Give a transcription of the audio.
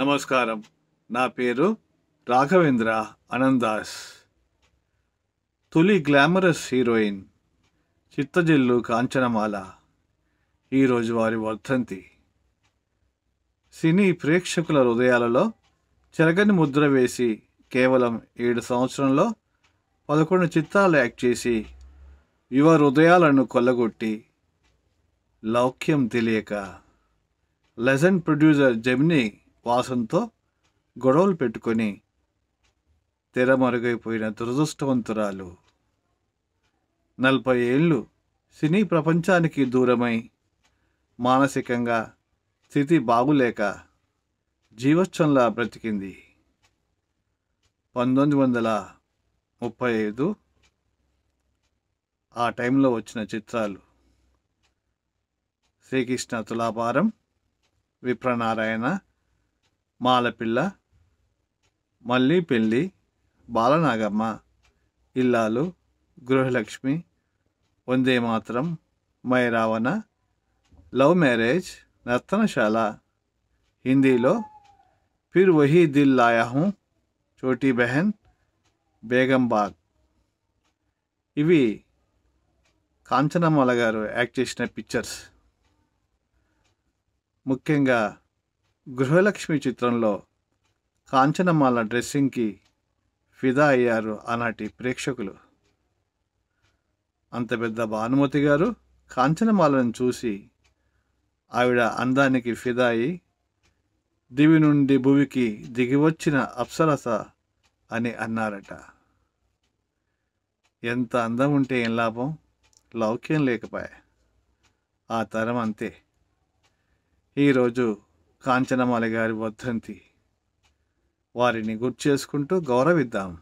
నమస్కారం నా పేరు రాఘవేంద్ర అనందాస్ తొలి గ్లామరస్ హీరోయిన్ చిత్తజిల్లు కాంచనమాల ఈరోజు వారి వర్ధంతి సినీ ప్రేక్షకుల హృదయాలలో చెరగని ముద్ర వేసి కేవలం ఏడు సంవత్సరంలో పదకొండు చిత్రాలు యాక్ట్ చేసి యువ హృదయాలను కొల్లగొట్టి లౌక్యం తెలియక లెజెండ్ ప్రొడ్యూసర్ జెమినీ వాసంతో గొడవలు పెట్టుకొని తెరమరుగైపోయిన దురదృష్టవంతురాలు నలభై ఏళ్ళు సినీ ప్రపంచానికి దూరమై మానసికంగా స్థితి బాగులేక జీవోత్సంలా బ్రతికింది పంతొమ్మిది వందల ముప్పై ఐదు ఆ టైంలో వచ్చిన చిత్రాలు శ్రీకృష్ణ తులాభారం విప్రనారాయణ మాలపిల్ల మళ్ళీ పెళ్ళి బాలనాగమ్మ ఇల్లాలు గృహలక్ష్మి వందే మాత్రం మైరావణ లవ్ మ్యారేజ్ నర్తనశాల హిందీలో ఫిర్ వహీ దిల్ లాయా హూం చోటీ బెహన్ బేగంబాగ్ ఇవి కాంచనమాల గారు యాక్ట్ చేసిన పిక్చర్స్ ముఖ్యంగా గృహలక్ష్మి చిత్రంలో కాంచనమాల డ్రెస్సింగ్కి ఫిదా అయ్యారు ఆనాటి ప్రేక్షకులు అంత పెద్ద భానుమతి గారు కాంచనమాలను చూసి ఆవిడ అందానికి ఫిదా అయి దివి నుండి భువికి దిగివచ్చిన అప్సరస అని అన్నారట ఎంత అందం ఉంటే ఏం లాభం లౌక్యం లేకపోయా ఆ తరం అంతే ఈరోజు కాంచనమాలి గారి వర్ధంతి వారిని గుర్తు చేసుకుంటూ గౌరవిద్దాం